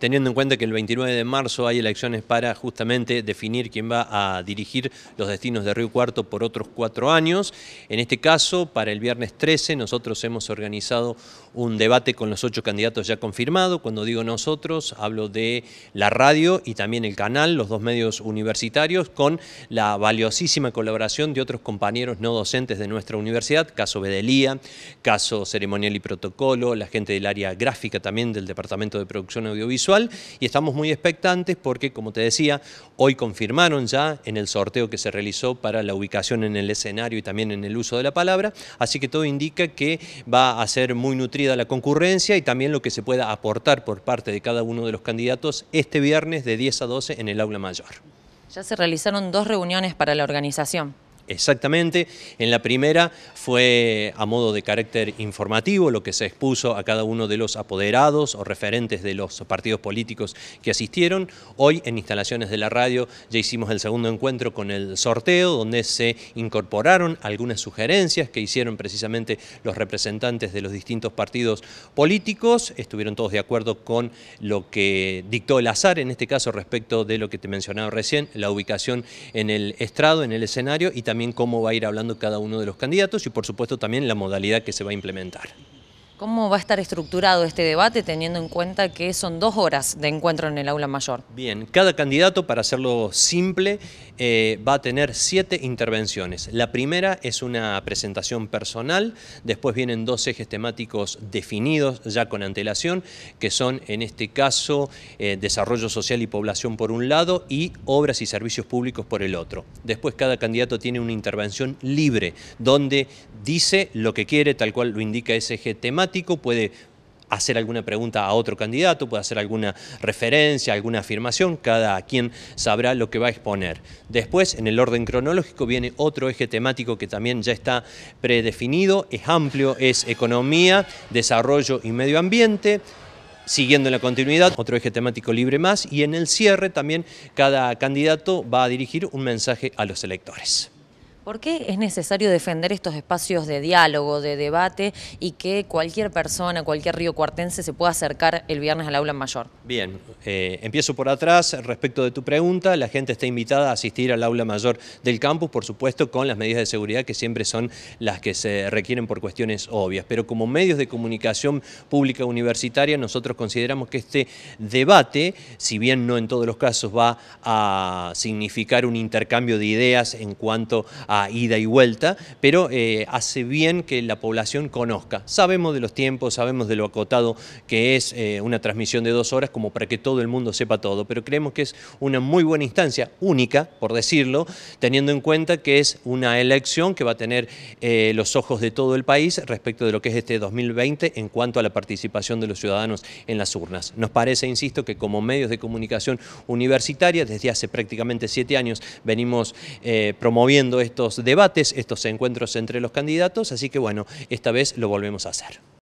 teniendo en cuenta que el 29 de marzo hay elecciones para justamente definir quién va a dirigir los destinos de Río Cuarto por otros cuatro años. En este caso, para el viernes 13, nosotros hemos organizado un debate con los ocho candidatos ya confirmados. Cuando digo nosotros, hablo de la radio y también el canal, los dos medios universitarios, con la valiosísima colaboración de otros compañeros no docentes de nuestra universidad, caso Bedelía, caso Ceremonial y Protocolo, la gente del área gráfica también del Departamento de Producción Audiovisual, y estamos muy expectantes porque, como te decía, hoy confirmaron ya en el sorteo que se realizó para la ubicación en el escenario y también en el uso de la palabra, así que todo indica que va a ser muy nutrida la concurrencia y también lo que se pueda aportar por parte de cada uno de los candidatos este viernes de 10 a 12 en el aula mayor. Ya se realizaron dos reuniones para la organización exactamente. En la primera fue a modo de carácter informativo lo que se expuso a cada uno de los apoderados o referentes de los partidos políticos que asistieron. Hoy en instalaciones de la radio ya hicimos el segundo encuentro con el sorteo donde se incorporaron algunas sugerencias que hicieron precisamente los representantes de los distintos partidos políticos. Estuvieron todos de acuerdo con lo que dictó el azar en este caso respecto de lo que te mencionaba recién, la ubicación en el estrado, en el escenario y también cómo va a ir hablando cada uno de los candidatos y por supuesto también la modalidad que se va a implementar. ¿Cómo va a estar estructurado este debate teniendo en cuenta que son dos horas de encuentro en el aula mayor? Bien, cada candidato, para hacerlo simple, eh, va a tener siete intervenciones. La primera es una presentación personal, después vienen dos ejes temáticos definidos ya con antelación, que son en este caso eh, desarrollo social y población por un lado y obras y servicios públicos por el otro. Después cada candidato tiene una intervención libre, donde dice lo que quiere, tal cual lo indica ese eje temático, puede hacer alguna pregunta a otro candidato, puede hacer alguna referencia, alguna afirmación, cada quien sabrá lo que va a exponer. Después, en el orden cronológico, viene otro eje temático que también ya está predefinido, es amplio, es economía, desarrollo y medio ambiente, siguiendo en la continuidad, otro eje temático libre más, y en el cierre también cada candidato va a dirigir un mensaje a los electores. ¿Por qué es necesario defender estos espacios de diálogo, de debate y que cualquier persona, cualquier río cuartense se pueda acercar el viernes al aula mayor? Bien, eh, empiezo por atrás. Respecto de tu pregunta, la gente está invitada a asistir al aula mayor del campus, por supuesto, con las medidas de seguridad que siempre son las que se requieren por cuestiones obvias. Pero como medios de comunicación pública universitaria, nosotros consideramos que este debate, si bien no en todos los casos va a significar un intercambio de ideas en cuanto a a ida y vuelta, pero eh, hace bien que la población conozca. Sabemos de los tiempos, sabemos de lo acotado que es eh, una transmisión de dos horas como para que todo el mundo sepa todo, pero creemos que es una muy buena instancia, única, por decirlo, teniendo en cuenta que es una elección que va a tener eh, los ojos de todo el país respecto de lo que es este 2020 en cuanto a la participación de los ciudadanos en las urnas. Nos parece, insisto, que como medios de comunicación universitaria, desde hace prácticamente siete años venimos promoviendo esto estos debates, estos encuentros entre los candidatos, así que bueno, esta vez lo volvemos a hacer.